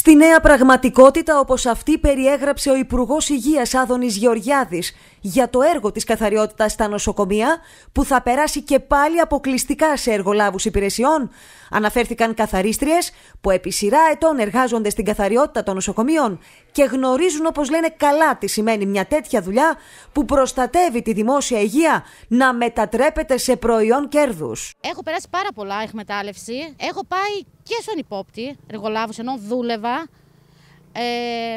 Στη νέα πραγματικότητα όπως αυτή περιέγραψε ο Υπουργός Υγείας Άδωνης Γεωργιάδης για το έργο της καθαριότητας στα νοσοκομεία που θα περάσει και πάλι αποκλειστικά σε εργολάβους υπηρεσιών αναφέρθηκαν καθαρίστριες που επί σειρά ετών εργάζονται στην καθαριότητα των νοσοκομείων και γνωρίζουν όπως λένε καλά τι σημαίνει μια τέτοια δουλειά που προστατεύει τη δημόσια υγεία να μετατρέπεται σε προϊόν κέρδους. Έχω περάσει πάρα πολλά εκμετάλλευση. Έχω πάει και σαν υπόπτη, εργολάβος ενώ δούλευα, ε,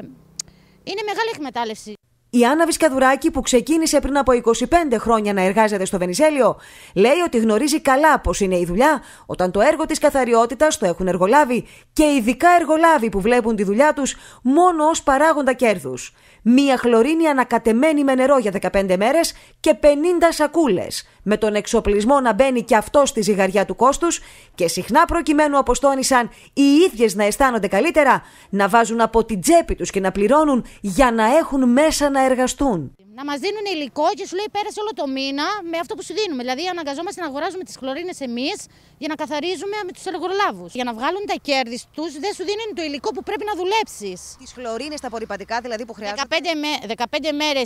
είναι μεγάλη εκμετάλλευση. Η Άννα Βισκαδουράκη, που ξεκίνησε πριν από 25 χρόνια να εργάζεται στο Βενιζέλιο, λέει ότι γνωρίζει καλά πως είναι η δουλειά όταν το έργο της καθαριότητας το έχουν εργολάβει και ειδικά εργολάβοι που βλέπουν τη δουλειά τους μόνο ως παράγοντα κέρδους μία χλωρίνη ανακατεμένη με νερό για 15 μέρες και 50 σακούλες, με τον εξοπλισμό να μπαίνει και αυτό στη ζυγαριά του κόστους και συχνά προκειμένου τόνισαν, οι ίδιες να αισθάνονται καλύτερα, να βάζουν από την τσέπη τους και να πληρώνουν για να έχουν μέσα να εργαστούν. Να μας δίνουν υλικό και σου λέει πέρασε όλο το μήνα με αυτό που σου δίνουμε. Δηλαδή, αναγκαζόμαστε να αγοράζουμε τις χλωρίνες εμείς για να καθαρίζουμε με τους εργολάβους. Για να βγάλουν τα κέρδη τους, δεν σου δίνουν το υλικό που πρέπει να δουλέψεις. Τις χλωρίνες, τα απορριπαντικά δηλαδή που χρειάζεται. 15, 15 μέρε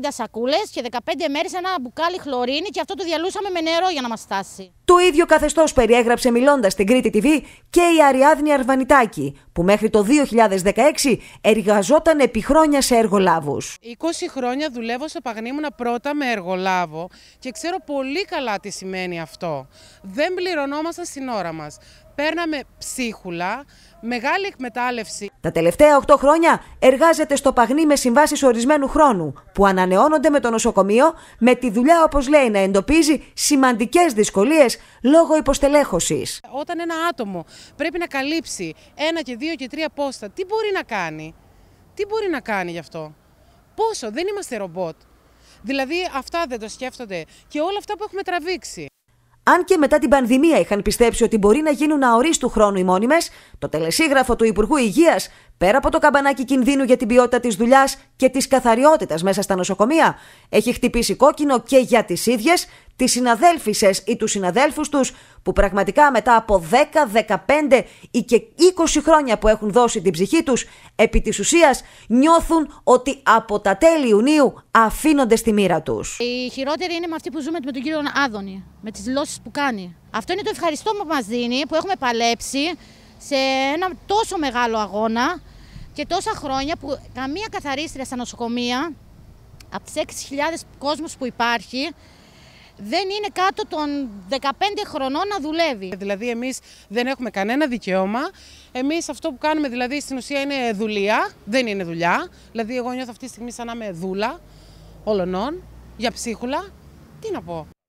50 σακούλες και 15 μέρες ένα μπουκάλι χλωρίνη και αυτό το διαλούσαμε με νερό για να μας στάσει. Το ίδιο καθεστώς περιέγραψε μιλώντας στην Κρήτη TV και η Αριάδνη Αρβανιτάκη, που μέχρι το 2016 εργαζόταν επί χρόνια σε εργολάβους. 20 χρόνια δουλεύει δουλεύω στο Παγνίμουνα πρώτα με εργολάβο και ξέρω πολύ καλά τι σημαίνει αυτό. Δεν πληρωνόμασταν στην ώρα μας. Παίρναμε ψίχουλα, μεγάλη εκμετάλλευση. Τα τελευταία 8 χρόνια εργάζεται στο Παγνί με συμβάσεις ορισμένου χρόνου, που ανανεώνονται με το νοσοκομείο, με τη δουλειά, όπως λέει, να εντοπίζει σημαντικές δυσκολίες λόγω υποστελέχωσης. Όταν ένα άτομο πρέπει να καλύψει ένα και δύο και τρία πόστα, τι μπορεί να κάνει, τι μπορεί να κάνει γι' αυτό πόσο, δεν είμαστε ρομπότ. Δηλαδή αυτά δεν το σκέφτονται και όλα αυτά που έχουμε τραβήξει. Αν και μετά την πανδημία είχαν πιστέψει ότι μπορεί να γίνουν αορίστου χρόνου οι μόνιμες, το τελεσίγραφο του Υπουργού Υγείας πέρα από το καμπανάκι κινδύνου για την ποιότητα της δουλειάς και της καθαριότητας μέσα στα νοσοκομεία, έχει χτυπήσει κόκκινο και για τις ίδιες, τις συναδέλφισε ή τους συναδέλφους τους, που πραγματικά μετά από 10, 15 ή και 20 χρόνια που έχουν δώσει την ψυχή τους, επί της ουσίας νιώθουν ότι από τα τέλη Ιουνίου αφήνονται στη μοίρα τους. Η χειρότερη είναι με αυτή που ζούμε με τον κύριο Άδωνη, με τις δηλώσεις που κάνει. Αυτό είναι το ευχαριστώ που μας δίνει, που έχουμε παλέψει σε ένα τόσο μεγάλο αγώνα και τόσα χρόνια που καμία καθαρίστρια στα νοσοκομεία από τις 6.000 κόσμους που υπάρχει δεν είναι κάτω των 15 χρονών να δουλεύει. Δηλαδή εμείς δεν έχουμε κανένα δικαίωμα. Εμείς αυτό που κάνουμε δηλαδή στην ουσία είναι δουλεία, δεν είναι δουλειά. Δηλαδή εγώ νιώθω αυτή τη στιγμή σαν να είμαι δούλα όλων για ψίχουλα. Τι να πω.